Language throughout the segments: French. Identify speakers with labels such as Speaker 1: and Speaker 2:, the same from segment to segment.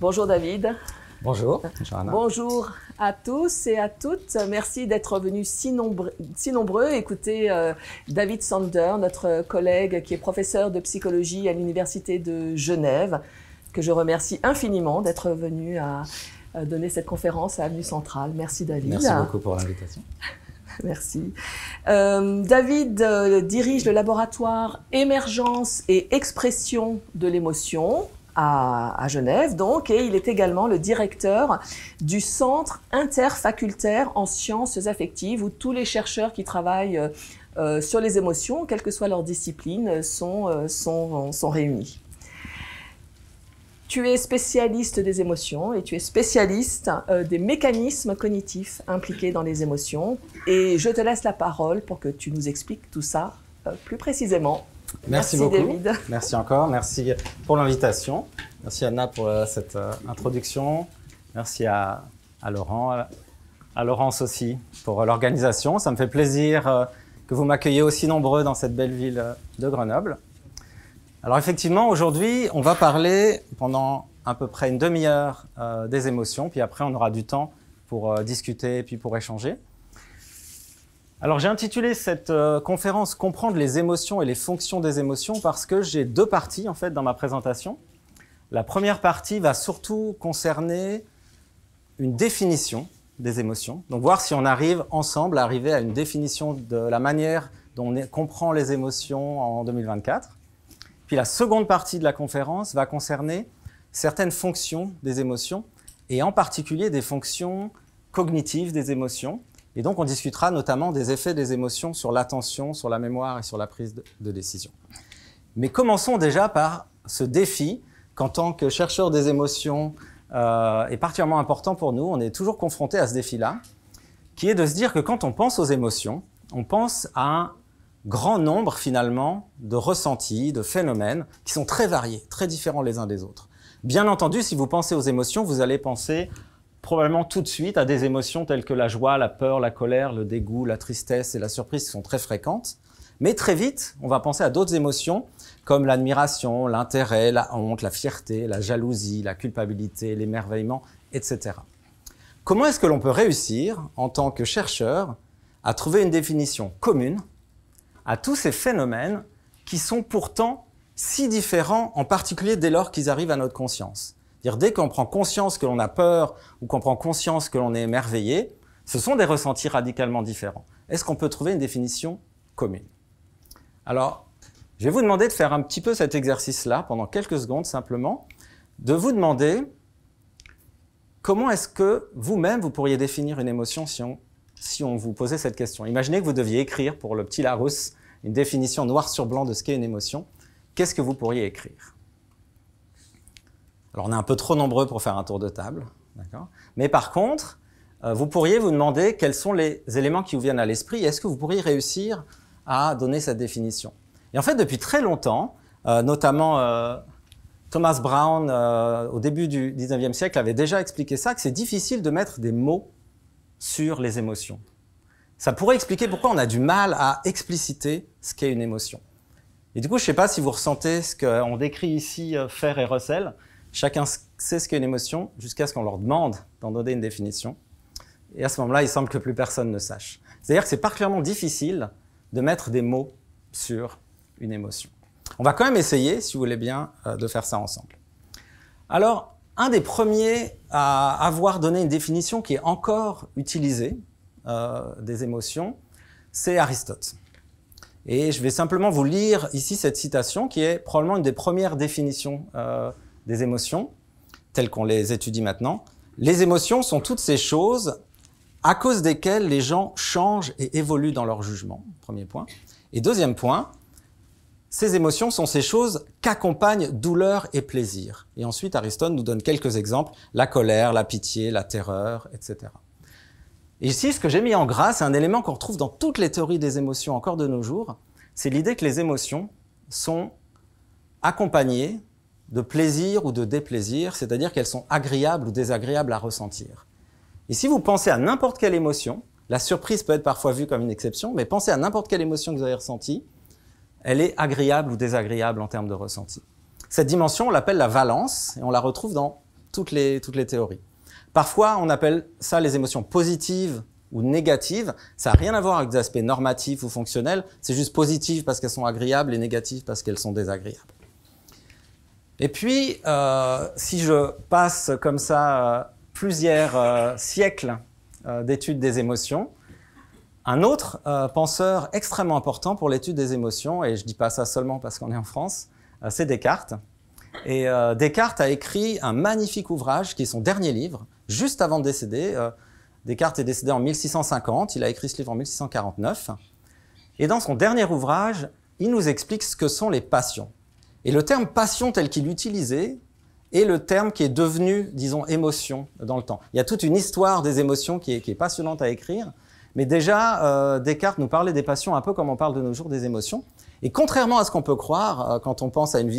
Speaker 1: Bonjour David. Bonjour, Bonjour à tous et à toutes. Merci d'être venus si, nombreux. Écoutez euh, David Sander, notre collègue qui est professeur de psychologie à l'Université de Genève, que je remercie infiniment d'être venu à, donner cette conférence à Avenue Centrale. Merci David. Merci beaucoup
Speaker 2: pour l'invitation.
Speaker 1: Merci. Euh, David euh, dirige le laboratoire Émergence et Expression de l'émotion à, Genève, donc, et il est également le directeur du Centre interfacultaire en sciences affectives, où tous les chercheurs qui travaillent euh, euh, sur les émotions, quelle que soit leur discipline, euh, sont, réunis. Tu es spécialiste des émotions et tu es spécialiste des mécanismes cognitifs impliqués dans les émotions. Et je te laisse la parole pour que tu nous expliques tout ça plus précisément. Merci, beaucoup.
Speaker 3: Merci encore. Merci pour l'invitation. Merci Anna pour euh, cette euh, introduction. Merci à, Laurent, à, Laurence aussi pour euh, l'organisation. Ça me fait plaisir que vous m'accueillez aussi nombreux dans cette belle ville de Grenoble. Alors effectivement, aujourd'hui, on va parler pendant à peu près une demi-heure des émotions, puis après on aura du temps pour discuter et puis pour échanger. Alors j'ai intitulé cette euh, conférence Comprendre les émotions et les fonctions des émotions parce que j'ai deux parties en fait dans ma présentation. La première partie va surtout concerner une définition des émotions. Donc voir si on arrive ensemble à arriver à une définition de la manière dont on comprend les émotions en 2024. Puis la seconde partie de la conférence va concerner certaines fonctions des émotions et en particulier des fonctions cognitives des émotions et donc, on discutera notamment des effets des émotions sur l'attention, sur la mémoire et sur la prise de, décision. Mais commençons déjà par ce défi qu'en tant que chercheur des émotions euh, est particulièrement important pour nous. On est toujours confronté à ce défi-là, qui est de se dire que quand on pense aux émotions, on pense à un grand nombre finalement de ressentis, de phénomènes qui sont très variés, très différents les uns des autres. Bien entendu, si vous pensez aux émotions, vous allez penser probablement tout de suite à des émotions telles que la joie, la peur, la colère, le dégoût, la tristesse et la surprise qui sont très fréquentes. Mais très vite, on va penser à d'autres émotions comme l'admiration, l'intérêt, la honte, la fierté, la jalousie, la culpabilité, l'émerveillement, etc. Comment est-ce que l'on peut réussir, en tant que chercheur, à trouver une définition commune à tous ces phénomènes qui sont pourtant si différents, en particulier dès lors qu'ils arrivent à notre conscience dès qu'on prend conscience que l'on a peur ou qu'on prend conscience que l'on est émerveillé, ce sont des ressentis radicalement différents. Est-ce qu'on peut trouver une définition commune Alors, je vais vous demander de faire un petit peu cet exercice-là pendant quelques secondes simplement, de vous demander comment est-ce que vous-même vous pourriez définir une émotion si on, si on vous posait cette question. Imaginez que vous deviez écrire pour le petit Larousse une définition noir sur blanc de ce qu'est une émotion. Qu'est-ce que vous pourriez écrire alors on est un peu trop nombreux pour faire un tour de table, d'accord Mais par contre, euh, vous pourriez vous demander quels sont les éléments qui vous viennent à l'esprit. et Est-ce que vous pourriez réussir à donner cette définition Et en fait, depuis très longtemps, euh, notamment euh, Thomas Brown, au début du 19e siècle, avait déjà expliqué ça, que c'est difficile de mettre des mots sur les émotions. Ça pourrait expliquer pourquoi on a du mal à expliciter ce qu'est une émotion. Et du coup, je ne sais pas si vous ressentez ce qu'on décrit ici, Fer et Russell. Chacun sait ce qu'est une émotion jusqu'à ce qu'on leur demande d'en donner une définition. Et à ce moment-là, il semble que plus personne ne sache. C'est-à-dire que c'est particulièrement difficile de mettre des mots sur une émotion. On va quand même essayer, si vous voulez bien, euh, de faire ça ensemble. Alors, un des premiers à avoir donné une définition qui est encore utilisée euh, des émotions, c'est Aristote. Et je vais simplement vous lire ici cette citation qui est probablement une des premières définitions euh, des émotions, telles qu'on les étudie maintenant, les émotions sont toutes ces choses à cause desquelles les gens changent et évoluent dans leur jugement, premier point. Et deuxième point, ces émotions sont ces choses qu'accompagnent douleur et plaisir. Et ensuite, Aristote nous donne quelques exemples, la colère, la pitié, la terreur, etc. ici, ce que j'ai mis en gras, c'est un élément qu'on retrouve dans toutes les théories des émotions encore de nos jours, c'est l'idée que les émotions sont accompagnées de plaisir ou de déplaisir, c'est-à-dire qu'elles sont agréables ou désagréables à ressentir. Et si vous pensez à n'importe quelle émotion, la surprise peut être parfois vue comme une exception, mais pensez à n'importe quelle émotion que vous avez ressentie, elle est agréable ou désagréable en termes de ressenti. Cette dimension, on l'appelle la valence, et on la retrouve dans toutes les, toutes les théories. Parfois, on appelle ça les émotions positives ou négatives. Ça n'a rien à voir avec des aspects normatifs ou fonctionnels, c'est juste positif parce qu'elles sont agréables et négatives parce qu'elles sont désagréables. Et puis, euh, si je passe comme ça euh, plusieurs euh, siècles d'études des émotions, un autre penseur extrêmement important pour l'étude des émotions, et je ne dis pas ça seulement parce qu'on est en France, c'est Descartes. Et Descartes a écrit un magnifique ouvrage qui est son dernier livre, juste avant de décéder. Descartes est décédé en 1650, il a écrit ce livre en 1649. Et dans son dernier ouvrage, il nous explique ce que sont les passions. Et le terme passion tel qu'il l'utilisait est le terme qui est devenu, disons, émotion dans le temps. Il y a toute une histoire des émotions qui est, passionnante à écrire, mais déjà, euh, Descartes nous parlait des passions un peu comme on parle de nos jours des émotions. Et contrairement à ce qu'on peut croire euh, quand on pense à une,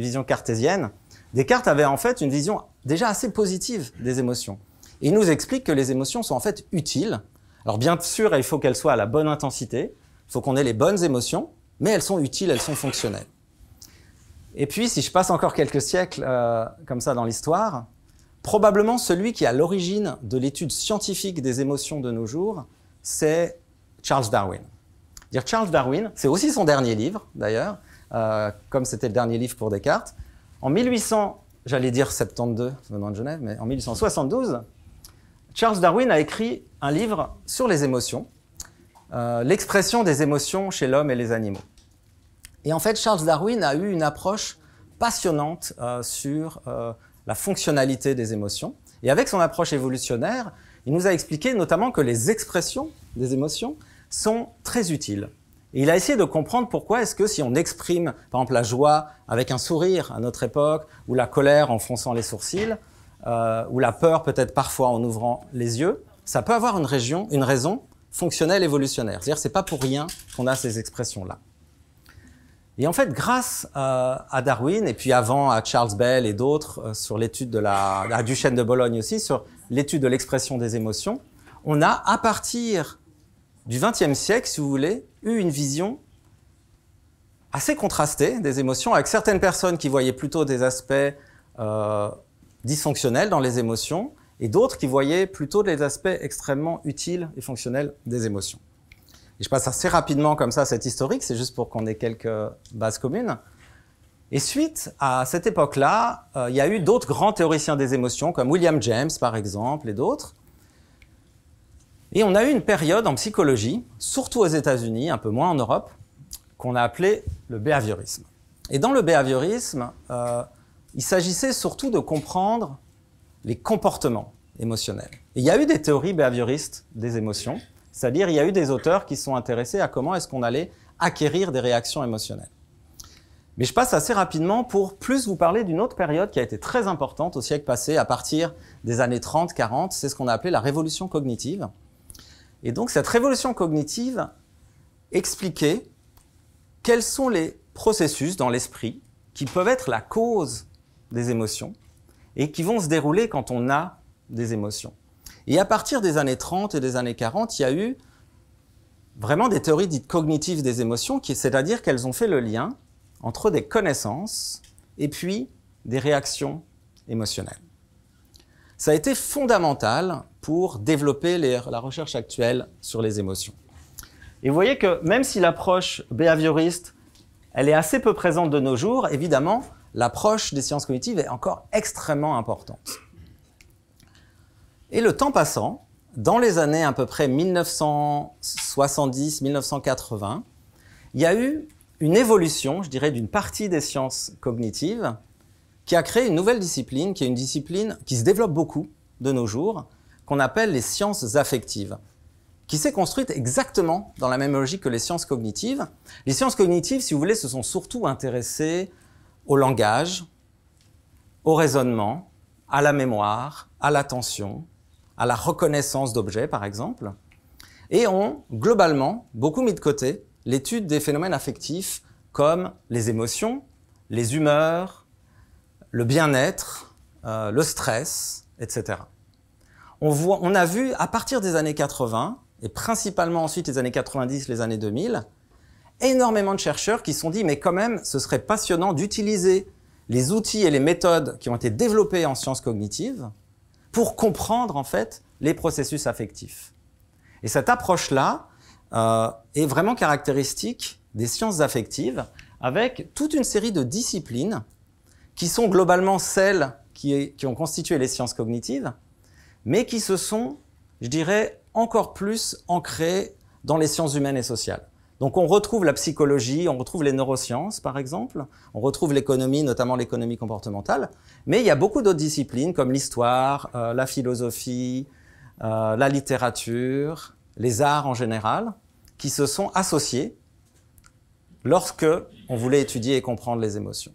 Speaker 3: vision cartésienne, Descartes avait en fait une vision déjà assez positive des émotions. il nous explique que les émotions sont en fait utiles. Alors bien sûr, il faut qu'elles soient à la bonne intensité, il faut qu'on ait les bonnes émotions, mais elles sont utiles, elles sont fonctionnelles. Et puis, si je passe encore quelques siècles euh, comme ça dans l'histoire, probablement celui qui est à l'origine de l'étude scientifique des émotions de nos jours, c'est Charles Darwin. Dire Charles Darwin, c'est aussi son dernier livre d'ailleurs, euh, comme c'était le dernier livre pour Descartes. En 1800, j'allais dire 72, de Genève, mais en 1872, Charles Darwin a écrit un livre sur les émotions, euh, l'expression des émotions chez l'homme et les animaux. Et en fait, Charles Darwin a eu une approche passionnante euh, sur euh, la fonctionnalité des émotions. Et avec son approche évolutionnaire, il nous a expliqué notamment que les expressions des émotions sont très utiles. il a essayé de comprendre pourquoi est-ce que si on exprime, par exemple, la joie avec un sourire à notre époque, ou la colère en fronçant les sourcils, euh, ou la peur peut-être parfois en ouvrant les yeux, ça peut avoir une, région, une raison fonctionnelle évolutionnaire. C'est-à-dire c'est pas pour rien qu'on a ces expressions-là. Et en fait, grâce euh, à Darwin, et puis avant à Charles Bell et d'autres, euh, sur l'étude de la, à Duchesne de Bologne aussi, sur l'étude de l'expression des émotions, on a, à partir du XXe siècle, si vous voulez, eu une vision assez contrastée des émotions, avec certaines personnes qui voyaient plutôt des aspects euh, dysfonctionnels dans les émotions, et d'autres qui voyaient plutôt des aspects extrêmement utiles et fonctionnels des émotions je passe assez rapidement comme ça cette historique, c'est juste pour qu'on ait quelques bases communes. Et suite à cette époque-là, euh, il y a eu d'autres grands théoriciens des émotions, comme William James par exemple, et d'autres. Et on a eu une période en psychologie, surtout aux États-Unis, un peu moins en Europe, qu'on a appelée le behaviorisme. Et dans le behaviorisme, euh, il s'agissait surtout de comprendre les comportements émotionnels. il y a eu des théories behavioristes des émotions, c'est-à-dire, il y a eu des auteurs qui sont intéressés à comment est-ce qu'on allait acquérir des réactions émotionnelles. Mais je passe assez rapidement pour plus vous parler d'une autre période qui a été très importante au siècle passé, à partir des années 30-40, c'est ce qu'on a appelé la révolution cognitive. Et donc cette révolution cognitive expliquait quels sont les processus dans l'esprit qui peuvent être la cause des émotions et qui vont se dérouler quand on a des émotions. Et à partir des années 30 et des années 40, il y a eu vraiment des théories dites cognitives des émotions, c'est-à-dire qu'elles ont fait le lien entre des connaissances et puis des réactions émotionnelles. Ça a été fondamental pour développer la recherche actuelle sur les émotions. Et vous voyez que même si l'approche behavioriste, elle est assez peu présente de nos jours, évidemment, l'approche des sciences cognitives est encore extrêmement importante. Et le temps passant, dans les années à peu près 1970-1980, il y a eu une évolution, je dirais, d'une partie des sciences cognitives qui a créé une nouvelle discipline, qui est une discipline qui se développe beaucoup de nos jours, qu'on appelle les sciences affectives, qui s'est construite exactement dans la même logique que les sciences cognitives. Les sciences cognitives, si vous voulez, se sont surtout intéressées au langage, au raisonnement, à la mémoire, à l'attention, à la reconnaissance d'objets, par exemple, et ont globalement beaucoup mis de côté l'étude des phénomènes affectifs comme les émotions, les humeurs, le bien-être, euh, le stress, etc. On, on a vu à partir des années 80, et principalement ensuite les années 90, les années 2000, énormément de chercheurs qui se sont dit mais quand même ce serait passionnant d'utiliser les outils et les méthodes qui ont été développés en sciences cognitives pour comprendre en fait les processus affectifs. Et cette approche-là euh, est vraiment caractéristique des sciences affectives, avec toute une série de disciplines qui sont globalement celles qui ont constitué les sciences cognitives, mais qui se sont, je dirais, encore plus ancrées dans les sciences humaines et sociales. Donc on retrouve la psychologie, on retrouve les neurosciences par exemple, on retrouve l'économie, notamment l'économie comportementale, mais il y a beaucoup d'autres disciplines comme l'histoire, euh, la philosophie, euh, la littérature, les arts en général, qui se sont associés lorsque on voulait étudier et comprendre les émotions.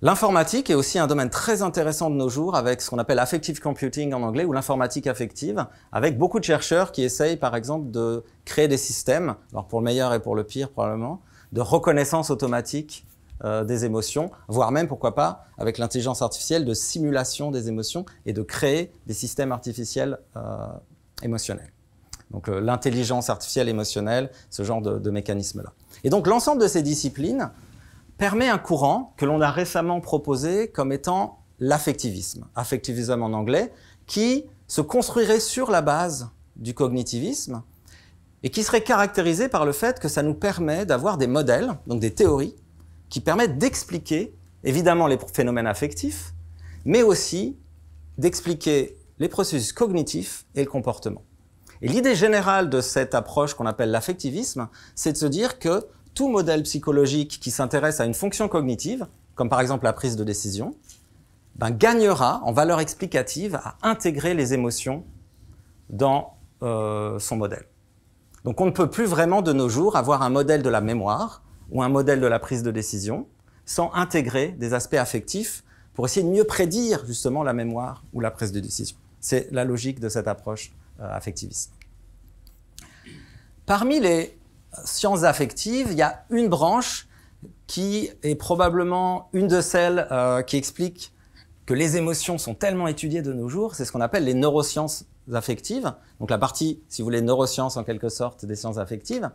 Speaker 3: L'informatique est aussi un domaine très intéressant de nos jours avec ce qu'on appelle affective computing en anglais ou l'informatique affective, avec beaucoup de chercheurs qui essayent par exemple de créer des systèmes, alors pour le meilleur et pour le pire probablement, de reconnaissance automatique euh, des émotions, voire même pourquoi pas avec l'intelligence artificielle de simulation des émotions et de créer des systèmes artificiels euh, émotionnels. Donc euh, l'intelligence artificielle émotionnelle, ce genre de, de mécanisme-là. Et donc l'ensemble de ces disciplines permet un courant que l'on a récemment proposé comme étant l'affectivisme, affectivisme en anglais, qui se construirait sur la base du cognitivisme et qui serait caractérisé par le fait que ça nous permet d'avoir des modèles, donc des théories, qui permettent d'expliquer évidemment les phénomènes affectifs, mais aussi d'expliquer les processus cognitifs et le comportement. Et l'idée générale de cette approche qu'on appelle l'affectivisme, c'est de se dire que modèle psychologique qui s'intéresse à une fonction cognitive, comme par exemple la prise de décision, ben, gagnera en valeur explicative à intégrer les émotions dans euh, son modèle. Donc on ne peut plus vraiment de nos jours avoir un modèle de la mémoire ou un modèle de la prise de décision sans intégrer des aspects affectifs pour essayer de mieux prédire justement la mémoire ou la prise de décision. C'est la logique de cette approche euh, affectiviste. Parmi les sciences affectives, il y a une branche qui est probablement une de celles euh, qui explique que les émotions sont tellement étudiées de nos jours, c'est ce qu'on appelle les neurosciences affectives, donc la partie, si vous voulez, neurosciences en quelque sorte des sciences affectives,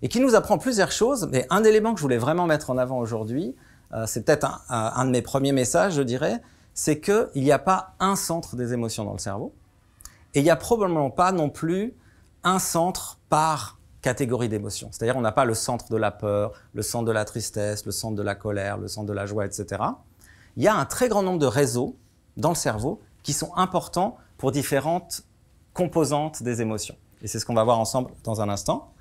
Speaker 3: et qui nous apprend plusieurs choses, mais un élément que je voulais vraiment mettre en avant aujourd'hui, euh, c'est peut-être un, un de mes premiers messages, je dirais, c'est qu'il n'y a pas un centre des émotions dans le cerveau, et il n'y a probablement pas non plus un centre par catégorie d'émotions. C'est-à-dire, on n'a pas le centre de la peur, le centre de la tristesse, le centre de la colère, le centre de la joie, etc. Il y a un très grand nombre de réseaux dans le cerveau qui sont importants pour différentes composantes des émotions. Et c'est ce qu'on va voir ensemble dans un instant.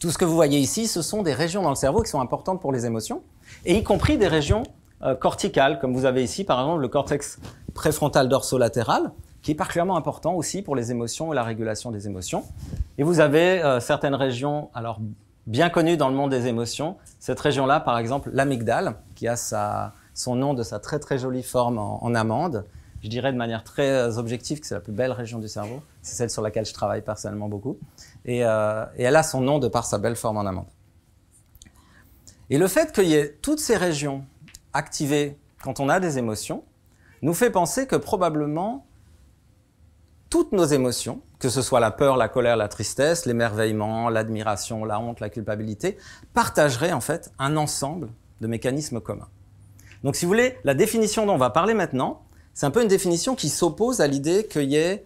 Speaker 3: Tout ce que vous voyez ici, ce sont des régions dans le cerveau qui sont importantes pour les émotions, et y compris des régions euh, corticales, comme vous avez ici, par exemple, le cortex préfrontal dorsolatéral, qui est particulièrement important aussi pour les émotions et la régulation des émotions. Et vous avez euh, certaines régions, alors bien connues dans le monde des émotions. Cette région-là, par exemple, l'amygdale, qui a son nom de sa très très jolie forme en, amande. Je dirais de manière très euh, objective que c'est la plus belle région du cerveau. C'est celle sur laquelle je travaille personnellement beaucoup. Euh, et elle a son nom de par sa belle forme en amande. Et le fait qu'il y ait toutes ces régions activées quand on a des émotions nous fait penser que probablement toutes nos émotions, que ce soit la peur, la colère, la tristesse, l'émerveillement, l'admiration, la honte, la culpabilité, partageraient en fait un ensemble de mécanismes communs. Donc si vous voulez, la définition dont on va parler maintenant, c'est un peu une définition qui s'oppose à l'idée qu'il y ait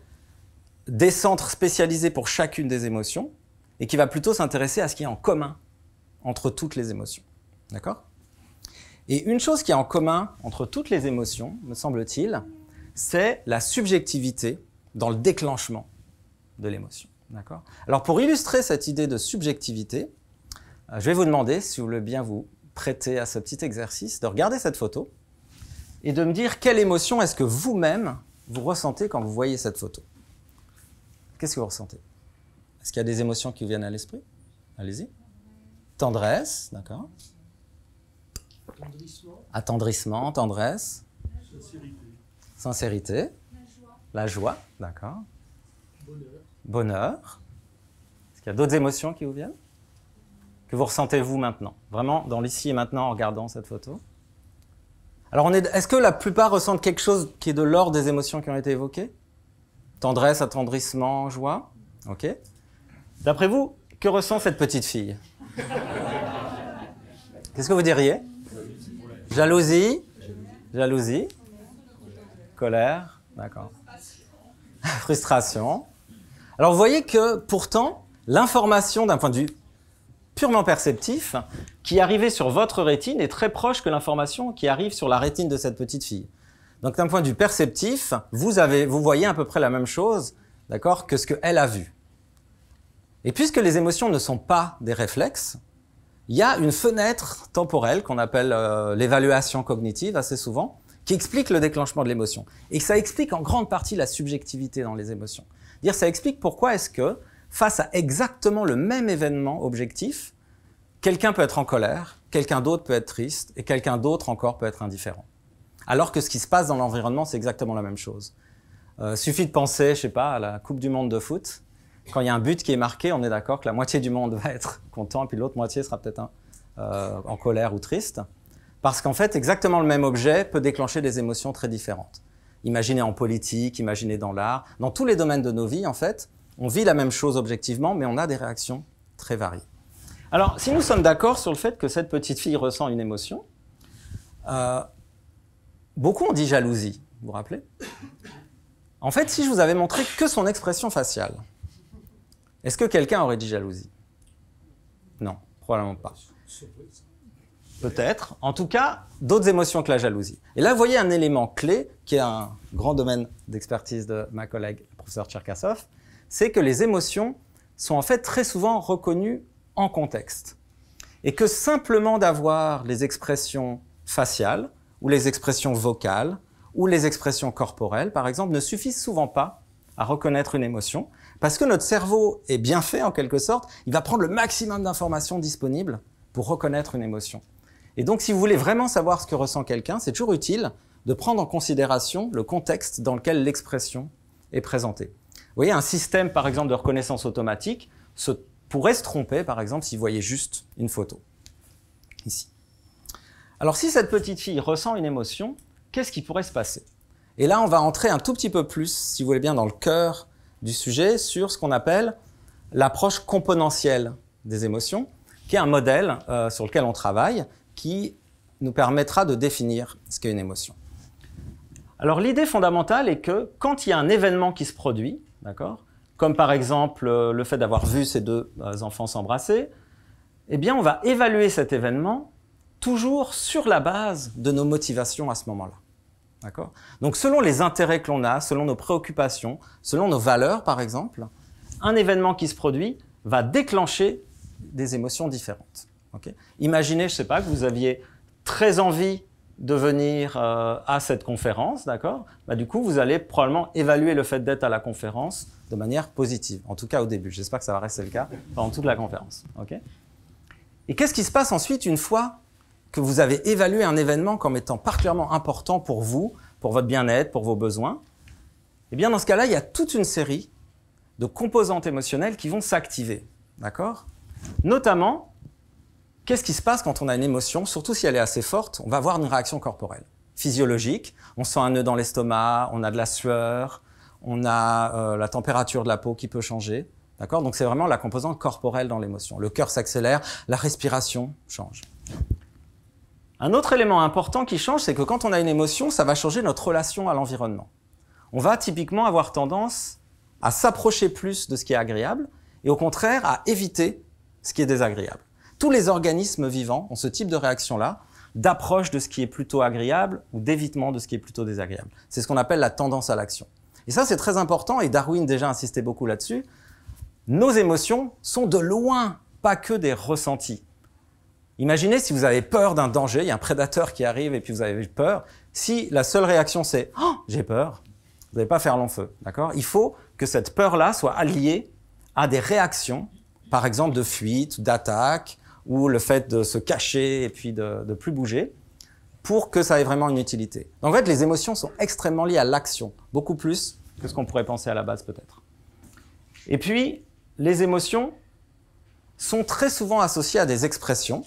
Speaker 3: des centres spécialisés pour chacune des émotions et qui va plutôt s'intéresser à ce qui est en commun entre toutes les émotions. D'accord Et une chose qui est en commun entre toutes les émotions, me semble-t-il, c'est la subjectivité dans le déclenchement de l'émotion. D'accord Alors pour illustrer cette idée de subjectivité, euh, je vais vous demander, si vous voulez bien vous prêter à ce petit exercice, de regarder cette photo et de me dire quelle émotion est-ce que vous-même vous ressentez quand vous voyez cette photo. Qu'est-ce que vous ressentez Est-ce qu'il y a des émotions qui vous viennent à l'esprit Allez-y. Tendresse, d'accord. Attendrissement. tendresse. Sincérité. Sincérité. La joie, d'accord. Bonheur. Est-ce qu'il y a d'autres émotions qui vous viennent Que vous ressentez vous maintenant Vraiment dans l'ici et maintenant en regardant cette photo Alors, est-ce que la plupart ressentent quelque chose qui est de l'ordre des émotions qui ont été évoquées Tendresse, attendrissement, joie Ok. D'après vous, que ressent cette petite fille Qu'est-ce que vous diriez Jalousie. Jalousie. Colère. D'accord. frustration. Alors vous voyez que pourtant, l'information d'un point de vue purement perceptif qui arrivait sur votre rétine est très proche que l'information qui arrive sur la rétine de cette petite fille. Donc d'un point de vue perceptif, vous, avez, vous voyez à peu près la même chose d'accord, que ce qu'elle a vu. Et puisque les émotions ne sont pas des réflexes, il y a une fenêtre temporelle qu'on appelle euh, l'évaluation cognitive assez souvent, qui explique le déclenchement de l'émotion. Et ça explique en grande partie la subjectivité dans les émotions. Dire ça explique pourquoi est-ce que face à exactement le même événement objectif, quelqu'un peut être en colère, quelqu'un d'autre peut être triste et quelqu'un d'autre encore peut être indifférent. Alors que ce qui se passe dans l'environnement, c'est exactement la même chose. Euh, suffit de penser, je sais pas, à la Coupe du Monde de foot. Quand il y a un but qui est marqué, on est d'accord que la moitié du monde va être content, et puis l'autre moitié sera peut-être euh, en colère ou triste. Parce qu'en fait, exactement le même objet peut déclencher des émotions très différentes. Imaginez en politique, imaginez dans l'art, dans tous les domaines de nos vies, en fait, on vit la même chose objectivement, mais on a des réactions très variées. Alors, si nous sommes d'accord sur le fait que cette petite fille ressent une émotion, euh, beaucoup ont dit jalousie, vous vous rappelez En fait, si je vous avais montré que son expression faciale, est-ce que quelqu'un aurait dit jalousie Non, probablement pas. Peut-être. En tout cas, d'autres émotions que la jalousie. Et là, vous voyez un élément clé, qui est un grand domaine d'expertise de ma collègue, le professeur Tcherkassov, c'est que les émotions sont en fait très souvent reconnues en contexte. Et que simplement d'avoir les expressions faciales, ou les expressions vocales, ou les expressions corporelles, par exemple, ne suffisent souvent pas à reconnaître une émotion, parce que notre cerveau est bien fait en quelque sorte, il va prendre le maximum d'informations disponibles pour reconnaître une émotion. Et donc, si vous voulez vraiment savoir ce que ressent quelqu'un, c'est toujours utile de prendre en considération le contexte dans lequel l'expression est présentée. Vous voyez, un système, par exemple, de reconnaissance automatique pourrait se tromper, par exemple, s'il voyait juste une photo. Ici. Alors, si cette petite fille ressent une émotion, qu'est-ce qui pourrait se passer Et là, on va entrer un tout petit peu plus, si vous voulez bien, dans le cœur du sujet sur ce qu'on appelle l'approche componentielle des émotions, qui est un modèle euh, sur lequel on travaille qui nous permettra de définir ce qu'est une émotion. Alors l'idée fondamentale est que quand il y a un événement qui se produit, comme par exemple euh, le fait d'avoir vu ces deux euh, enfants s'embrasser, eh bien on va évaluer cet événement toujours sur la base de nos motivations à ce moment-là. Donc selon les intérêts que l'on a, selon nos préoccupations, selon nos valeurs par exemple, un événement qui se produit va déclencher des émotions différentes. Imaginez, je ne sais pas, que vous aviez très envie de venir euh, à cette conférence, d'accord bah, Du coup, vous allez probablement évaluer le fait d'être à la conférence de manière positive, en tout cas au début. J'espère que ça va rester le cas pendant toute la conférence. Et qu'est-ce qui se passe ensuite une fois que vous avez évalué un événement comme étant particulièrement important pour vous, pour votre bien-être, pour vos besoins Eh bien, dans ce cas-là, il y a toute une série de composantes émotionnelles qui vont s'activer, d'accord Notamment Qu'est-ce qui se passe quand on a une émotion Surtout si elle est assez forte, on va avoir une réaction corporelle physiologique. On sent un nœud dans l'estomac, on a de la sueur, on a euh, la température de la peau qui peut changer. D'accord Donc c'est vraiment la composante corporelle dans l'émotion. Le cœur s'accélère, la respiration change. Un autre élément important qui change, c'est que quand on a une émotion, ça va changer notre relation à l'environnement. On va typiquement avoir tendance à s'approcher plus de ce qui est agréable et au contraire à éviter ce qui est désagréable tous les organismes vivants ont ce type de réaction-là, d'approche de ce qui est plutôt agréable ou d'évitement de ce qui est plutôt désagréable. C'est ce qu'on appelle la tendance à l'action. Et ça, c'est très important, et Darwin déjà insistait beaucoup là-dessus. Nos émotions sont de loin pas que des ressentis. Imaginez si vous avez peur d'un danger, il y a un prédateur qui arrive et puis vous avez peur. Si la seule réaction c'est oh, j'ai peur, vous n'allez pas faire long feu, d'accord Il faut que cette peur-là soit alliée à des réactions, par exemple de fuite, d'attaque, ou le fait de se cacher et puis de ne plus bouger, pour que ça ait vraiment une utilité. Donc, en fait, les émotions sont extrêmement liées à l'action, beaucoup plus que ce qu'on pourrait penser à la base peut-être. Et puis, les émotions sont très souvent associées à des expressions.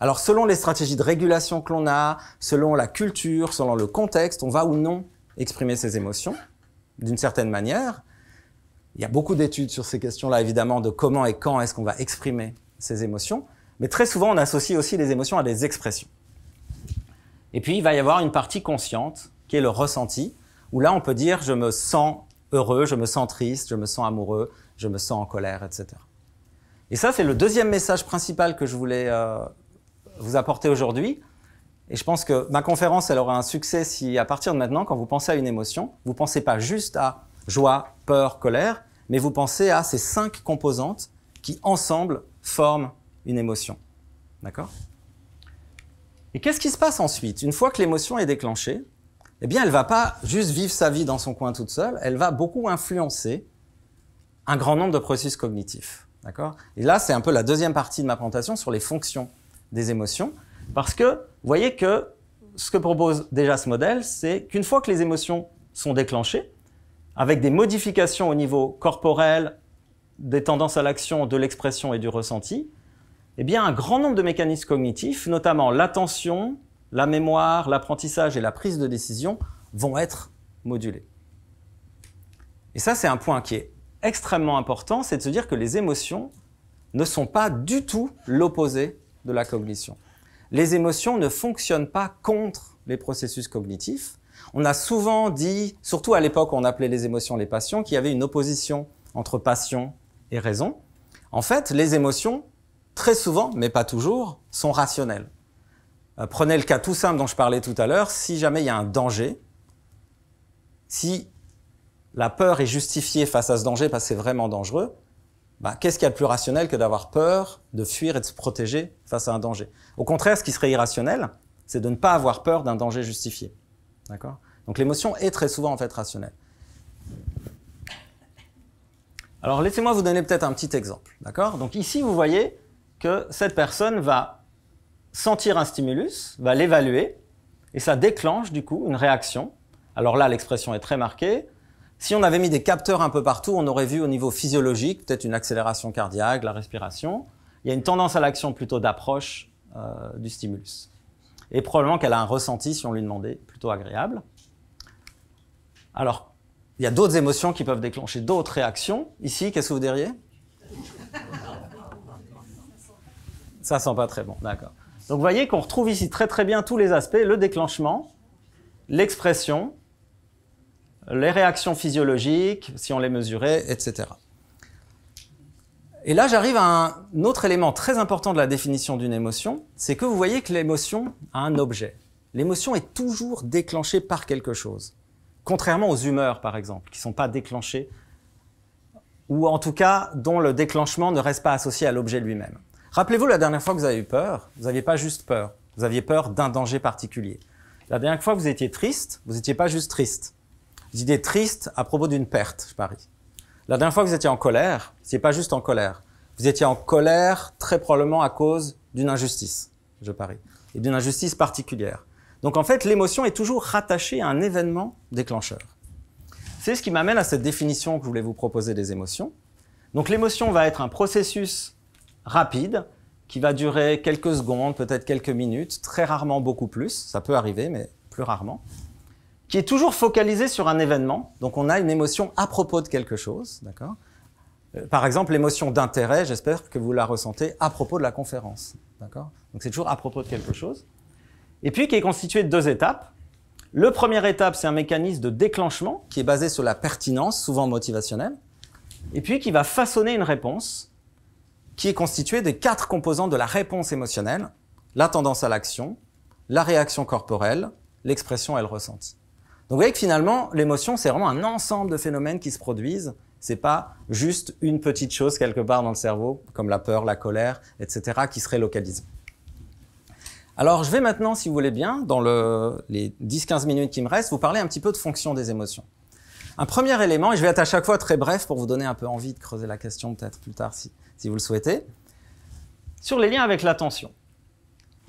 Speaker 3: Alors, selon les stratégies de régulation que l'on a, selon la culture, selon le contexte, on va ou non exprimer ses émotions d'une certaine manière. Il y a beaucoup d'études sur ces questions-là, évidemment, de comment et quand est-ce qu'on va exprimer ses émotions. Mais très souvent, on associe aussi les émotions à des expressions. Et puis, il va y avoir une partie consciente, qui est le ressenti, où là, on peut dire je me sens heureux, je me sens triste, je me sens amoureux, je me sens en colère, etc. Et ça, c'est le deuxième message principal que je voulais euh, vous apporter aujourd'hui. Et je pense que ma conférence, elle aura un succès si, à partir de maintenant, quand vous pensez à une émotion, vous pensez pas juste à joie, peur, colère, mais vous pensez à ces cinq composantes qui, ensemble, forment une émotion. D'accord Et qu'est-ce qui se passe ensuite Une fois que l'émotion est déclenchée, eh bien, elle va pas juste vivre sa vie dans son coin toute seule, elle va beaucoup influencer un grand nombre de processus cognitifs. D'accord Et là, c'est un peu la deuxième partie de ma présentation sur les fonctions des émotions, parce que vous voyez que ce que propose déjà ce modèle, c'est qu'une fois que les émotions sont déclenchées, avec des modifications au niveau corporel, des tendances à l'action, de l'expression et du ressenti, eh bien, un grand nombre de mécanismes cognitifs, notamment l'attention, la mémoire, l'apprentissage et la prise de décision, vont être modulés. Et ça, c'est un point qui est extrêmement important, c'est de se dire que les émotions ne sont pas du tout l'opposé de la cognition. Les émotions ne fonctionnent pas contre les processus cognitifs. On a souvent dit, surtout à l'époque où on appelait les émotions les passions, qu'il y avait une opposition entre passion et raison. En fait, les émotions très souvent, mais pas toujours, sont rationnels. Euh, prenez le cas tout simple dont je parlais tout à l'heure, si jamais il y a un danger, si la peur est justifiée face à ce danger parce que c'est vraiment dangereux, bah, qu'est-ce qu'il y a de plus rationnel que d'avoir peur, de fuir et de se protéger face à un danger Au contraire, ce qui serait irrationnel, c'est de ne pas avoir peur d'un danger justifié. D'accord Donc l'émotion est très souvent en fait rationnelle. Alors laissez-moi vous donner peut-être un petit exemple, d'accord Donc ici vous voyez cette personne va sentir un stimulus, va l'évaluer, et ça déclenche du coup une réaction. Alors là, l'expression est très marquée. Si on avait mis des capteurs un peu partout, on aurait vu au niveau physiologique peut-être une accélération cardiaque, la respiration. Il y a une tendance à l'action plutôt d'approche euh, du stimulus. Et probablement qu'elle a un ressenti, si on lui demandait, plutôt agréable. Alors, il y a d'autres émotions qui peuvent déclencher d'autres réactions. Ici, qu'est-ce que vous diriez ça sent pas très bon, d'accord. Donc vous voyez qu'on retrouve ici très très bien tous les aspects, le déclenchement, l'expression, les réactions physiologiques, si on les mesurait, etc. Et là j'arrive à un autre élément très important de la définition d'une émotion, c'est que vous voyez que l'émotion a un objet. L'émotion est toujours déclenchée par quelque chose. Contrairement aux humeurs, par exemple, qui ne sont pas déclenchées, ou en tout cas dont le déclenchement ne reste pas associé à l'objet lui-même. Rappelez-vous la dernière fois que vous avez eu peur, vous n'aviez pas juste peur, vous aviez peur d'un danger particulier. La dernière fois que vous étiez triste, vous n'étiez pas juste triste. Vous étiez triste à propos d'une perte, je parie. La dernière fois que vous étiez en colère, vous n'étiez pas juste en colère. Vous étiez en colère très probablement à cause d'une injustice, je parie, et d'une injustice particulière. Donc en fait, l'émotion est toujours rattachée à un événement déclencheur. C'est ce qui m'amène à cette définition que je voulais vous proposer des émotions. Donc l'émotion va être un processus rapide qui va durer quelques secondes, peut-être quelques minutes, très rarement beaucoup plus, ça peut arriver, mais plus rarement, qui est toujours focalisé sur un événement. Donc on a une émotion à propos de quelque chose, d'accord euh, par exemple, l'émotion d'intérêt, j'espère que vous la ressentez à propos de la conférence. D'accord Donc c'est toujours à propos de quelque chose. Et puis qui est constitué de deux étapes. Le première étape, c'est un mécanisme de déclenchement qui est basé sur la pertinence, souvent motivationnelle, et puis qui va façonner une réponse qui est constitué des quatre composants de la réponse émotionnelle, la tendance à l'action, la réaction corporelle, l'expression et le ressenti. Donc vous voyez que finalement, l'émotion, c'est vraiment un ensemble de phénomènes qui se produisent. C'est pas juste une petite chose quelque part dans le cerveau, comme la peur, la colère, etc., qui serait localisée. Alors, je vais maintenant, si vous voulez bien, dans les 10-15 minutes qui me restent, vous parler un petit peu de fonction des émotions. Un premier élément, et je vais être à chaque fois très bref pour vous donner un peu envie de creuser la question peut-être plus tard si, vous le souhaitez, sur les liens avec l'attention.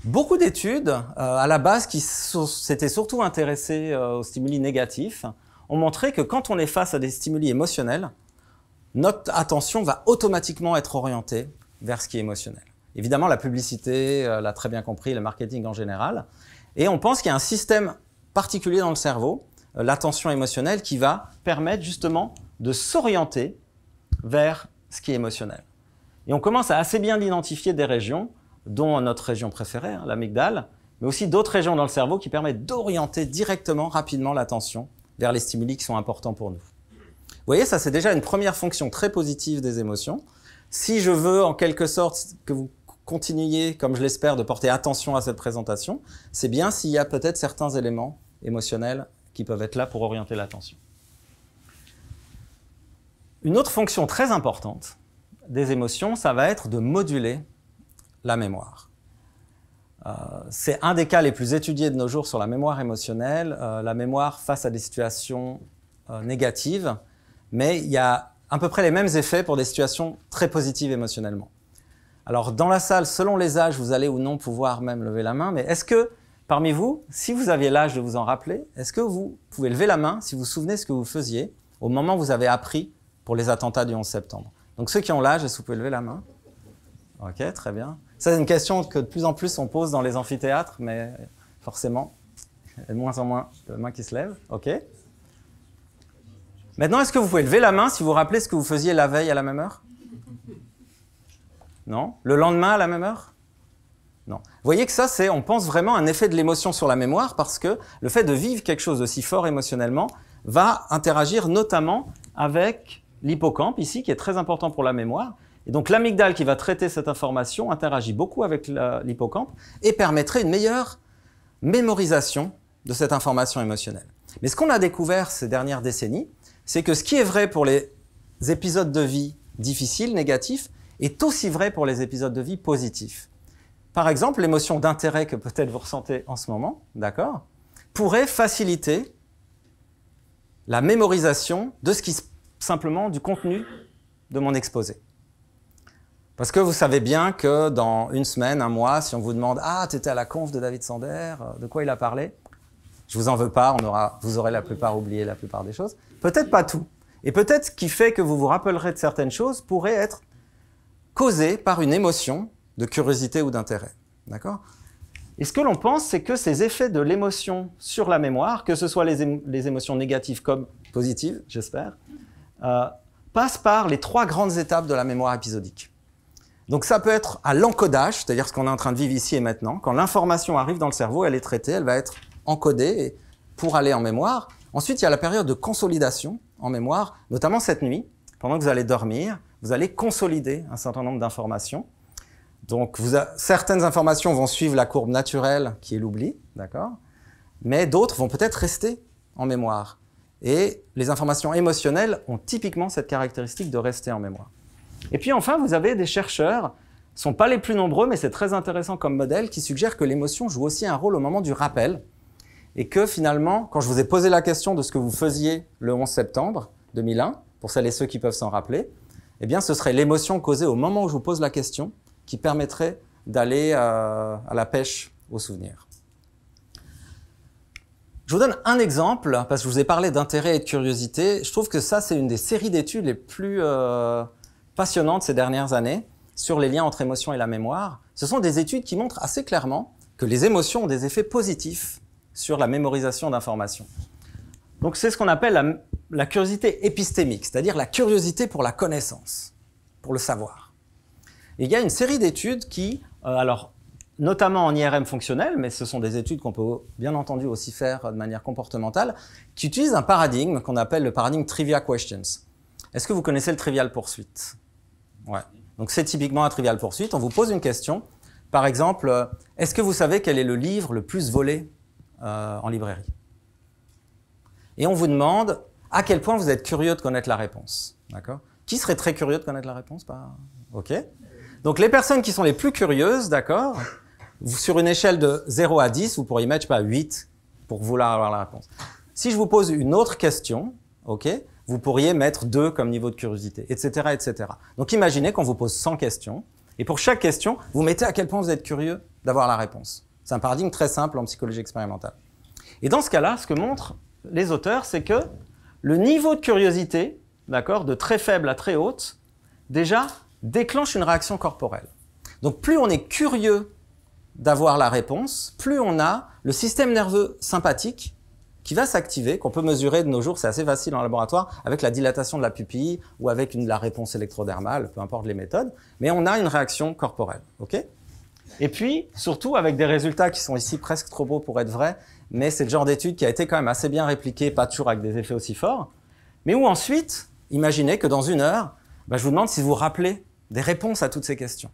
Speaker 3: Beaucoup d'études, euh, à la base, qui s'étaient surtout intéressées euh, aux stimuli négatifs, ont montré que quand on est face à des stimuli émotionnels, notre attention va automatiquement être orientée vers ce qui est émotionnel. Évidemment, la publicité euh, l'a très bien compris, le marketing en général. Et on pense qu'il y a un système particulier dans le cerveau euh, l'attention émotionnelle qui va permettre justement de s'orienter vers ce qui est émotionnel. Et on commence à assez bien identifier des régions, dont notre région préférée, hein, l'amygdale, mais aussi d'autres régions dans le cerveau qui permettent d'orienter directement, rapidement l'attention vers les stimuli qui sont importants pour nous. Vous voyez, ça c'est déjà une première fonction très positive des émotions. Si je veux en quelque sorte que vous continuiez, comme je l'espère, de porter attention à cette présentation, c'est bien s'il y a peut-être certains éléments émotionnels qui peuvent être là pour orienter l'attention. Une autre fonction très importante des émotions, ça va être de moduler la mémoire. Euh, c'est un des cas les plus étudiés de nos jours sur la mémoire émotionnelle, euh, la mémoire face à des situations euh, négatives, mais il y a à peu près les mêmes effets pour des situations très positives émotionnellement. Alors dans la salle, selon les âges, vous allez ou non pouvoir même lever la main, mais est-ce que Parmi vous, si vous aviez l'âge de vous en rappeler, est-ce que vous pouvez lever la main si vous vous souvenez ce que vous faisiez au moment où vous avez appris pour les attentats du 11 septembre Donc ceux qui ont l'âge, est-ce que vous pouvez lever la main Ok, très bien. Ça, c'est une question que de plus en plus on pose dans les amphithéâtres, mais forcément, il y a de moins en moins de mains qui se lèvent. Ok. Maintenant, est-ce que vous pouvez lever la main si vous vous rappelez ce que vous faisiez la veille à la même heure Non Le lendemain à la même heure non. Vous voyez que ça, c'est, on pense vraiment un effet de l'émotion sur la mémoire parce que le fait de vivre quelque chose de si fort émotionnellement va interagir notamment avec l'hippocampe ici, qui est très important pour la mémoire. Et donc l'amygdale qui va traiter cette information interagit beaucoup avec l'hippocampe et permettrait une meilleure mémorisation de cette information émotionnelle. Mais ce qu'on a découvert ces dernières décennies, c'est que ce qui est vrai pour les épisodes de vie difficiles, négatifs, est aussi vrai pour les épisodes de vie positifs. Par exemple, l'émotion d'intérêt que peut-être vous ressentez en ce moment, d'accord, pourrait faciliter la mémorisation de ce qui simplement du contenu de mon exposé. Parce que vous savez bien que dans une semaine, un mois, si on vous demande Ah, tu étais à la conf de David Sander, euh, de quoi il a parlé Je vous en veux pas, on aura, vous aurez la plupart oublié la plupart des choses. Peut-être pas tout. Et peut-être ce qui fait que vous vous rappellerez de certaines choses pourrait être causé par une émotion de curiosité ou d'intérêt. D'accord et ce que l'on pense, c'est que ces effets de l'émotion sur la mémoire, que ce soit les, émotions négatives comme positives, j'espère, euh, passent par les trois grandes étapes de la mémoire épisodique. Donc ça peut être à l'encodage, c'est-à-dire ce qu'on est en train de vivre ici et maintenant. Quand l'information arrive dans le cerveau, elle est traitée, elle va être encodée pour aller en mémoire. Ensuite, il y a la période de consolidation en mémoire, notamment cette nuit. Pendant que vous allez dormir, vous allez consolider un certain nombre d'informations. Donc, vous certaines informations vont suivre la courbe naturelle qui est l'oubli, d'accord Mais d'autres vont peut-être rester en mémoire. Et les informations émotionnelles ont typiquement cette caractéristique de rester en mémoire. Et puis enfin, vous avez des chercheurs, ne sont pas les plus nombreux, mais c'est très intéressant comme modèle, qui suggèrent que l'émotion joue aussi un rôle au moment du rappel. Et que finalement, quand je vous ai posé la question de ce que vous faisiez le 11 septembre 2001, pour celles et ceux qui peuvent s'en rappeler, eh bien ce serait l'émotion causée au moment où je vous pose la question qui permettrait d'aller euh, à, la pêche aux souvenirs. Je vous donne un exemple, parce que je vous ai parlé d'intérêt et de curiosité. Je trouve que ça, c'est une des séries d'études les plus euh, passionnantes ces dernières années sur les liens entre émotion et la mémoire. Ce sont des études qui montrent assez clairement que les émotions ont des effets positifs sur la mémorisation d'informations. Donc c'est ce qu'on appelle la curiosité épistémique, c'est-à-dire la curiosité pour la connaissance, pour le savoir il y a une série d'études qui, euh, alors notamment en IRM fonctionnel, mais ce sont des études qu'on peut bien entendu aussi faire de manière comportementale, qui utilisent un paradigme qu'on appelle le paradigme Trivia Questions. Est-ce que vous connaissez le Trivial poursuite Ouais. Donc c'est typiquement un Trivial poursuite. On vous pose une question. Par exemple, euh, est-ce que vous savez quel est le livre le plus volé euh, en librairie Et on vous demande à quel point vous êtes curieux de connaître la réponse. D'accord Qui serait très curieux de connaître la réponse Ok. Donc les personnes qui sont les plus curieuses, d'accord, sur une échelle de 0 à 10, vous pourriez mettre, pas, 8 pour vouloir avoir la réponse. Si je vous pose une autre question, ok, vous pourriez mettre 2 comme niveau de curiosité, etc., etc. Donc imaginez qu'on vous pose 100 questions, et pour chaque question, vous mettez à quel point vous êtes curieux d'avoir la réponse. C'est un paradigme très simple en psychologie expérimentale. Et dans ce cas-là, ce que montrent les auteurs, c'est que le niveau de curiosité, d'accord, de très faible à très haute, déjà déclenche une réaction corporelle. Donc plus on est curieux d'avoir la réponse, plus on a le système nerveux sympathique qui va s'activer, qu'on peut mesurer de nos jours, c'est assez facile en laboratoire, avec la dilatation de la pupille ou avec une, la réponse électrodermale, peu importe les méthodes, mais on a une réaction corporelle. et puis, surtout, avec des résultats qui sont ici presque trop beaux pour être vrais, mais c'est le genre d'étude qui a été quand même assez bien répliquée, pas toujours avec des effets aussi forts, mais où ensuite, imaginez que dans une heure, bah, je vous demande si vous vous rappelez des réponses à toutes ces questions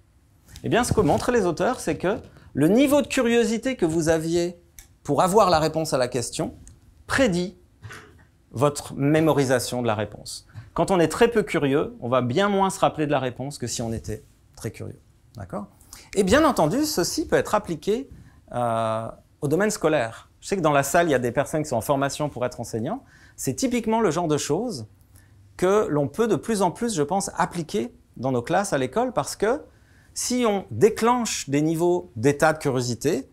Speaker 3: Eh bien, ce que montrent les auteurs, c'est que le niveau de curiosité que vous aviez pour avoir la réponse à la question prédit votre mémorisation de la réponse. Quand on est très peu curieux, on va bien moins se rappeler de la réponse que si on était très curieux. D'accord Et bien entendu, ceci peut être appliqué euh, au domaine scolaire. Je sais que dans la salle, il y a des personnes qui sont en formation pour être enseignants. C'est typiquement le genre de choses que l'on peut de plus en plus, je pense, appliquer dans nos classes à l'école parce que si on déclenche des niveaux d'état de curiosité,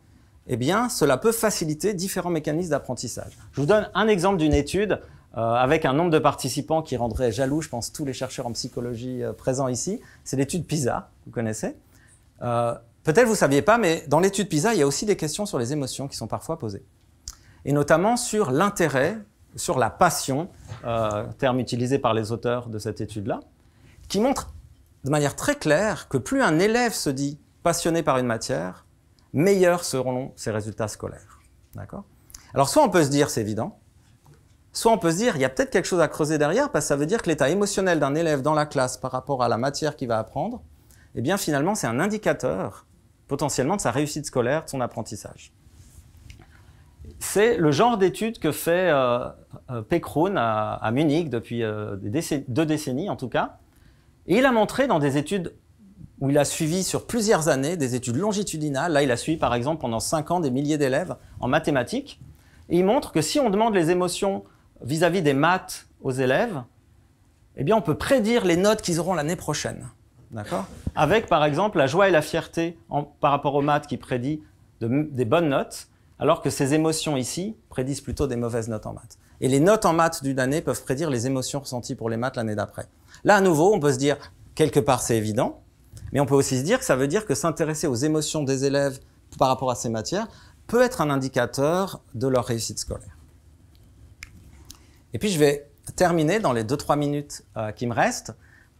Speaker 3: eh bien, cela peut faciliter différents mécanismes d'apprentissage. Je vous donne un exemple d'une étude euh, avec un nombre de participants qui rendrait jaloux, je pense, tous les chercheurs en psychologie euh, présents ici. C'est l'étude PISA, vous connaissez. Euh, peut-être vous ne saviez pas, mais dans l'étude PISA, il y a aussi des questions sur les émotions qui sont parfois posées. Et notamment sur l'intérêt, sur la passion, terme utilisé par les auteurs de cette étude-là, qui montre de manière très claire que plus un élève se dit passionné par une matière, meilleurs seront ses résultats scolaires. D'accord Alors soit on peut se dire c'est évident, soit on peut se dire il y a peut-être quelque chose à creuser derrière parce que ça veut dire que l'état émotionnel d'un élève dans la classe par rapport à la matière qu'il va apprendre, eh bien finalement c'est un indicateur potentiellement de sa réussite scolaire, de son apprentissage. C'est le genre d'étude que fait euh, euh à, Munich depuis euh, deux décennies en tout cas, et il a montré dans des études où il a suivi sur plusieurs années des études longitudinales, là il a suivi par exemple pendant 5 ans des milliers d'élèves en mathématiques, et il montre que si on demande les émotions vis-à-vis des maths aux élèves, eh bien on peut prédire les notes qu'ils auront l'année prochaine. D'accord Avec par exemple la joie et la fierté en, par rapport aux maths qui prédit des bonnes notes, alors que ces émotions ici prédisent plutôt des mauvaises notes en maths. Et les notes en maths d'une année peuvent prédire les émotions ressenties pour les maths l'année d'après. Là, à nouveau, on peut se dire, quelque part, c'est évident, mais on peut aussi se dire que ça veut dire que s'intéresser aux émotions des élèves par rapport à ces matières peut être un indicateur de leur réussite scolaire. Et puis, je vais terminer dans les 2-3 minutes euh, qui me restent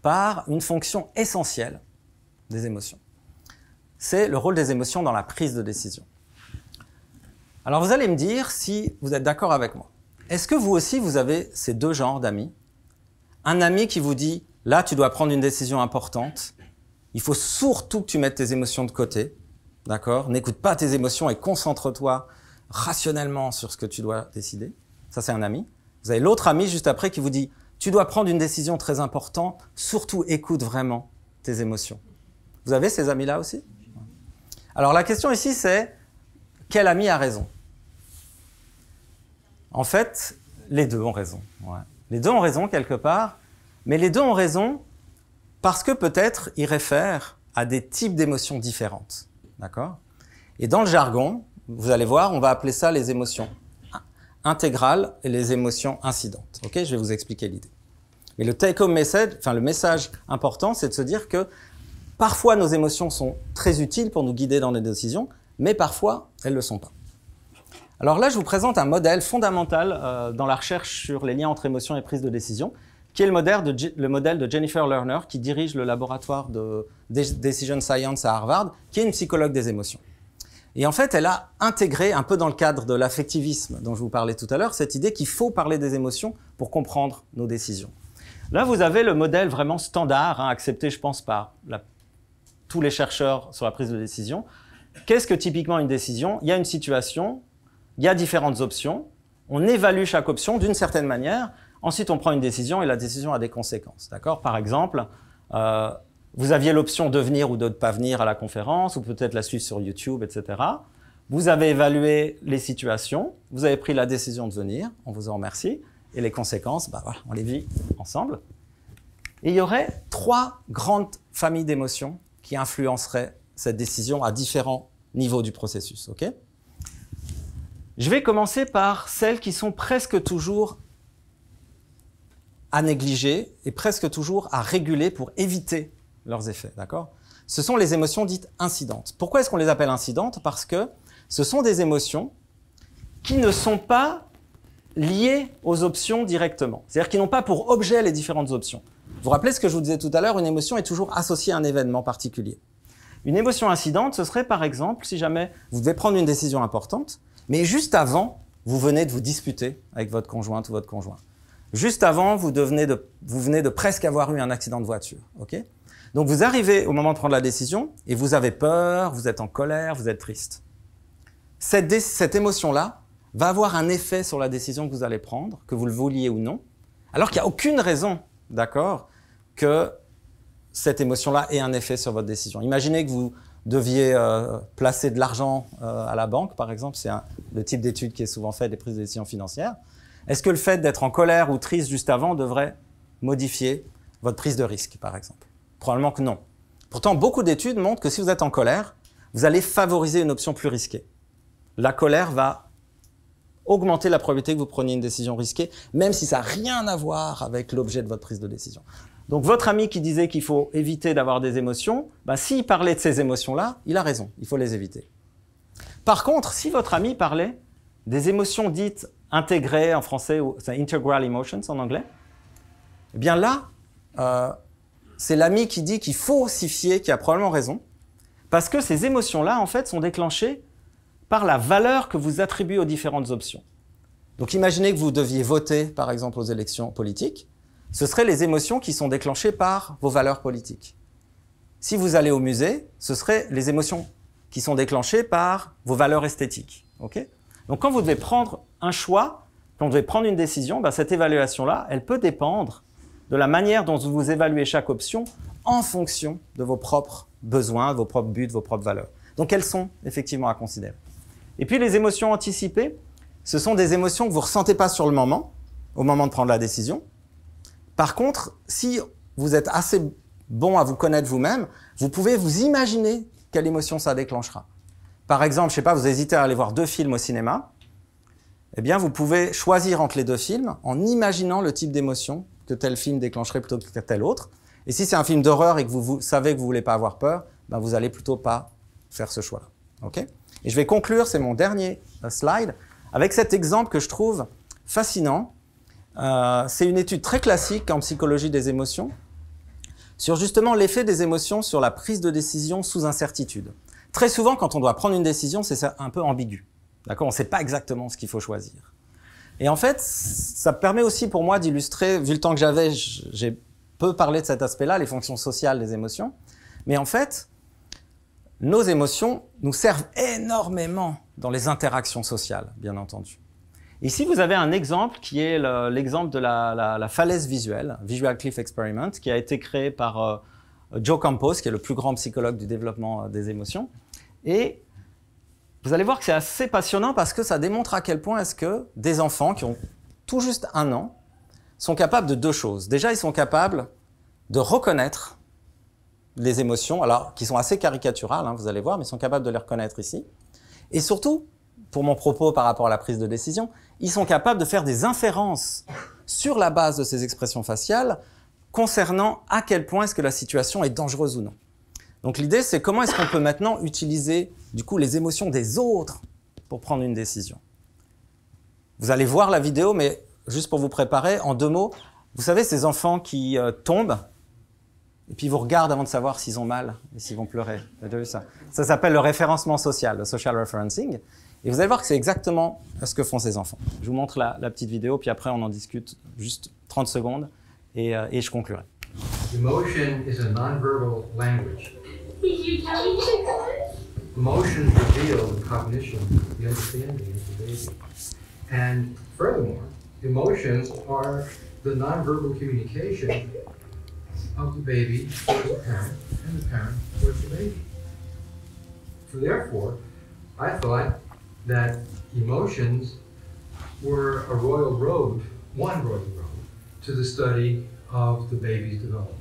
Speaker 3: par une fonction essentielle des émotions. C'est le rôle des émotions dans la prise de décision. Alors vous allez me dire si vous êtes d'accord avec moi. Est-ce que vous aussi vous avez ces deux genres d'amis un ami qui vous dit, là, tu dois prendre une décision importante, il faut surtout que tu mettes tes émotions de côté, d'accord N'écoute pas tes émotions et concentre-toi rationnellement sur ce que tu dois décider. Ça, c'est un ami. Vous avez l'autre ami juste après qui vous dit, tu dois prendre une décision très importante, surtout écoute vraiment tes émotions. Vous avez ces amis-là aussi Alors la question ici, c'est quel ami a raison En fait, les deux ont raison. Les deux ont raison quelque part, mais les deux ont raison parce que peut-être ils réfèrent à des types d'émotions différentes. D'accord Et dans le jargon, vous allez voir, on va appeler ça les émotions intégrales et les émotions incidentes. Ok Je vais vous expliquer l'idée. Mais le take-home message, enfin le message important, c'est de se dire que parfois nos émotions sont très utiles pour nous guider dans nos décisions, mais parfois elles ne le sont pas. Alors là, je vous présente un modèle fondamental euh, dans la recherche sur les liens entre émotions et prise de décision, qui est le modèle de, Jennifer Lerner, qui dirige le laboratoire de Decision Science à Harvard, qui est une psychologue des émotions. Et en fait, elle a intégré, un peu dans le cadre de l'affectivisme dont je vous parlais tout à l'heure, cette idée qu'il faut parler des émotions pour comprendre nos décisions. Là, vous avez le modèle vraiment standard, hein, accepté, je pense, par tous les chercheurs sur la prise de décision. Qu'est-ce que typiquement une décision Il y a une situation, il y a différentes options, on évalue chaque option d'une certaine manière, ensuite on prend une décision et la décision a des conséquences. D'accord Par exemple, euh, vous aviez l'option de venir ou de ne pas venir à la conférence, ou peut-être la suivre sur YouTube, etc. Vous avez évalué les situations, vous avez pris la décision de venir, on vous en remercie, et les conséquences, bah voilà, on les vit ensemble. Et il y aurait trois grandes familles d'émotions qui influenceraient cette décision à différents niveaux du processus. ok je vais commencer par celles qui sont presque toujours à négliger et presque toujours à réguler pour éviter leurs effets, d'accord Ce sont les émotions dites incidentes. Pourquoi est-ce qu'on les appelle incidentes Parce que ce sont des émotions qui ne sont pas liées aux options directement. C'est-à-dire qui n'ont pas pour objet les différentes options. Vous vous rappelez ce que je vous disais tout à l'heure, une émotion est toujours associée à un événement particulier. Une émotion incidente, ce serait par exemple, si jamais vous devez prendre une décision importante, mais juste avant, vous venez de vous disputer avec votre conjointe ou votre conjoint. Juste avant, vous, vous venez de presque avoir eu un accident de voiture. Donc vous arrivez au moment de prendre la décision et vous avez peur, vous êtes en colère, vous êtes triste. Cette, émotion-là va avoir un effet sur la décision que vous allez prendre, que vous le vouliez ou non, alors qu'il n'y a aucune raison, d'accord, que cette émotion-là ait un effet sur votre décision. Imaginez que vous deviez euh, placer de l'argent euh, à la banque, par exemple, c'est le type d'étude qui est souvent fait des prises de décision financières. Est-ce que le fait d'être en colère ou triste juste avant devrait modifier votre prise de risque, par exemple Probablement que non. Pourtant, beaucoup d'études montrent que si vous êtes en colère, vous allez favoriser une option plus risquée. La colère va augmenter la probabilité que vous preniez une décision risquée, même si ça n'a rien à voir avec l'objet de votre prise de décision. Donc votre ami qui disait qu'il faut éviter d'avoir des émotions, bah, s'il parlait de ces émotions-là, il a raison, il faut les éviter. Par contre, si votre ami parlait des émotions dites intégrées en français, ou integral emotions en anglais, eh bien là, euh, c'est l'ami qui dit qu'il faut s'y fier qui a probablement raison, parce que ces émotions-là, en fait, sont déclenchées par la valeur que vous attribuez aux différentes options. Donc imaginez que vous deviez voter, par exemple, aux élections politiques ce seraient les émotions qui sont déclenchées par vos valeurs politiques. Si vous allez au musée, ce seraient les émotions qui sont déclenchées par vos valeurs esthétiques. Donc quand vous devez prendre un choix, quand vous devez prendre une décision, ben, cette évaluation-là, elle peut dépendre de la manière dont vous évaluez chaque option en fonction de vos propres besoins, vos propres buts, vos propres valeurs. Donc elles sont effectivement à considérer. Et puis les émotions anticipées, ce sont des émotions que vous ressentez pas sur le moment, au moment de prendre la décision, par contre, si vous êtes assez bon à vous connaître vous-même, vous pouvez vous imaginer quelle émotion ça déclenchera. Par exemple, je sais pas, vous hésitez à aller voir deux films au cinéma, eh bien, vous pouvez choisir entre les deux films en imaginant le type d'émotion que tel film déclencherait plutôt que tel autre. Et si c'est un film d'horreur et que vous, savez que vous voulez pas avoir peur, ben vous allez plutôt pas faire ce choix-là. Ok Et je vais conclure, c'est mon dernier euh, slide, avec cet exemple que je trouve fascinant euh, c'est une étude très classique en psychologie des émotions sur justement l'effet des émotions sur la prise de décision sous incertitude. Très souvent, quand on doit prendre une décision, c'est un peu ambigu. D'accord On ne sait pas exactement ce qu'il faut choisir. Et en fait, ça permet aussi pour moi d'illustrer, vu le temps que j'avais, j'ai peu parlé de cet aspect-là, les fonctions sociales des émotions. Mais en fait, nos émotions nous servent énormément dans les interactions sociales, bien entendu. Ici, vous avez un exemple qui est l'exemple de la, falaise visuelle, Visual Cliff Experiment, qui a été créé par euh, Joe Campos, qui est le plus grand psychologue du développement euh, des émotions. Et vous allez voir que c'est assez passionnant parce que ça démontre à quel point est-ce que des enfants qui ont tout juste un an sont capables de deux choses. Déjà, ils sont capables de reconnaître les émotions, alors qui sont assez caricaturales, hein, vous allez voir, mais ils sont capables de les reconnaître ici. Et surtout, pour mon propos par rapport à la prise de décision, ils sont capables de faire des inférences sur la base de ces expressions faciales concernant à quel point est-ce que la situation est dangereuse ou non. Donc l'idée, c'est comment est-ce qu'on peut maintenant utiliser du coup les émotions des autres pour prendre une décision. Vous allez voir la vidéo, mais juste pour vous préparer, en deux mots, vous savez ces enfants qui euh, tombent et puis vous regardent avant de savoir s'ils ont mal et s'ils vont pleurer. Vous avez vu Ça, ça s'appelle le référencement social, le social referencing. Et vous allez voir que c'est exactement ce que font ces enfants. Je vous montre la, la, petite vidéo, puis après on en discute juste 30 secondes et, euh, et je conclurai.
Speaker 2: Emotion is a non-verbal language. Did you tell me Emotions reveal cognition, the understanding of the baby. And furthermore, emotions are the non-verbal communication of the baby towards the parent and the parent towards the baby. So therefore, I thought that emotions were a royal road, one royal road, to the study of the baby's development.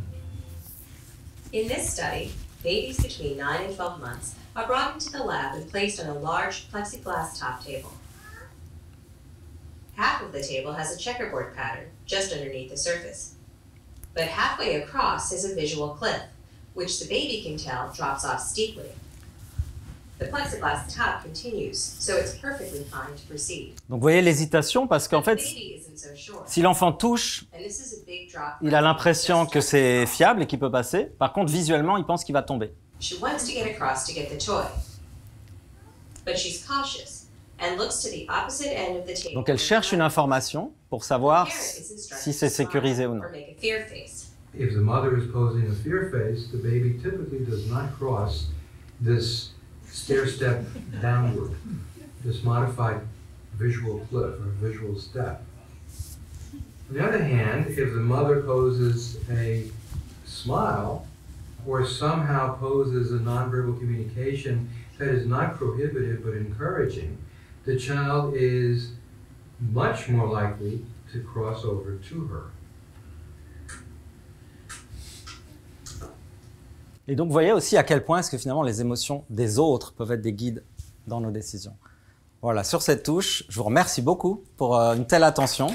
Speaker 1: In this study, babies between 9 and 12 months are brought into the lab and placed on a large plexiglass top table. Half of the table has a checkerboard pattern just underneath the surface. But halfway across is a visual cliff, which the baby can tell drops off steeply Donc
Speaker 3: vous voyez l'hésitation parce qu'en fait, si l'enfant touche,
Speaker 1: il a l'impression
Speaker 3: que c'est fiable et qu'il peut passer. Par contre, visuellement, il pense qu'il va tomber. Donc elle cherche une information pour savoir si c'est sécurisé ou non.
Speaker 2: If the mother is posing a fear face, the baby typically does not cross this stair step downward, this modified visual cliff or visual step. On the other hand, if the mother poses a smile or somehow poses a nonverbal communication that is not prohibitive but encouraging, the child is much more likely to cross over to her.
Speaker 3: Et donc, vous voyez aussi à quel point est-ce que finalement les émotions des autres peuvent être des guides dans nos décisions. Voilà, sur cette touche, je vous remercie beaucoup pour euh, une telle attention.